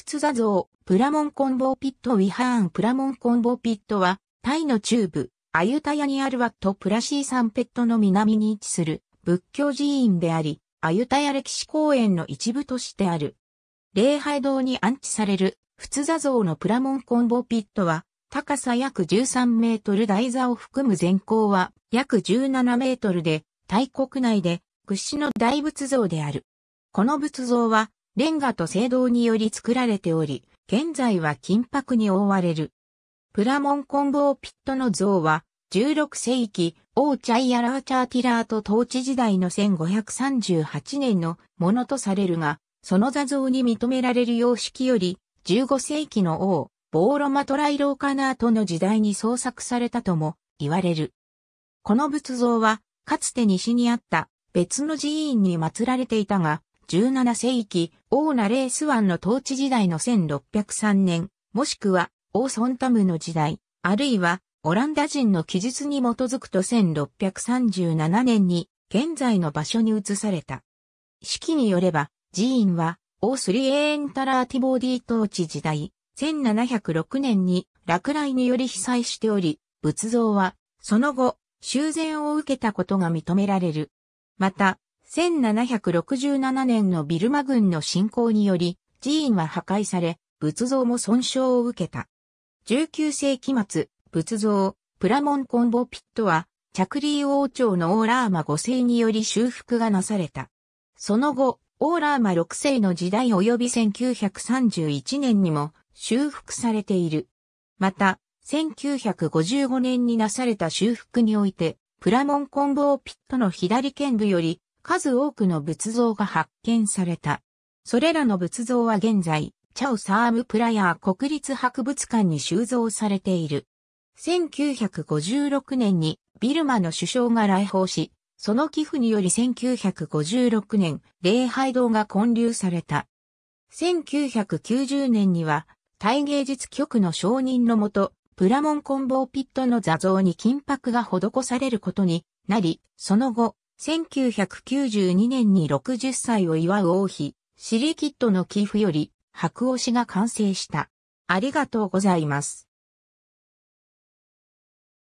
仏座像、プラモンコンボーピットウィハーンプラモンコンボーピットは、タイの中部、アユタヤにあるワットプラシーサンペットの南に位置する仏教寺院であり、アユタヤ歴史公園の一部としてある。礼拝堂に安置される仏座像のプラモンコンボーピットは、高さ約13メートル台座を含む全高は約17メートルで、タイ国内で屈指の大仏像である。この仏像はレンガと青銅により作られており、現在は金箔に覆われる。プラモンコンボーピットの像は、16世紀、王チャイアラーチャーティラーと統治時代の1538年のものとされるが、その座像に認められる様式より、15世紀の王、ボーロマトライローカナートの時代に創作されたとも言われる。この仏像は、かつて西にあった別の寺院に祀られていたが、17世紀、オーナレースワンの統治時代の1603年、もしくは、オーソンタムの時代、あるいは、オランダ人の記述に基づくと1637年に、現在の場所に移された。式によれば、寺院は、オースリエーンタラーティボーディ統治時代、1706年に落雷により被災しており、仏像は、その後、修繕を受けたことが認められる。また、1767年のビルマ軍の侵攻により、寺院は破壊され、仏像も損傷を受けた。19世紀末、仏像、プラモンコンボピットは、チャクリー王朝のオーラーマ5世により修復がなされた。その後、オーラーマ6世の時代及び1931年にも修復されている。また、1955年になされた修復において、プラモンコンボーピットの左剣部より数多くの仏像が発見された。それらの仏像は現在、チャオサームプラヤー国立博物館に収蔵されている。1956年にビルマの首相が来訪し、その寄付により1956年、礼拝堂が建立された。1990年には、大芸術局の承認のもと、プラモンコンボーピットの座像に金箔が施されることになり、その後、1992年に60歳を祝う王妃、シリキッドの寄付より白押しが完成した。ありがとうございます。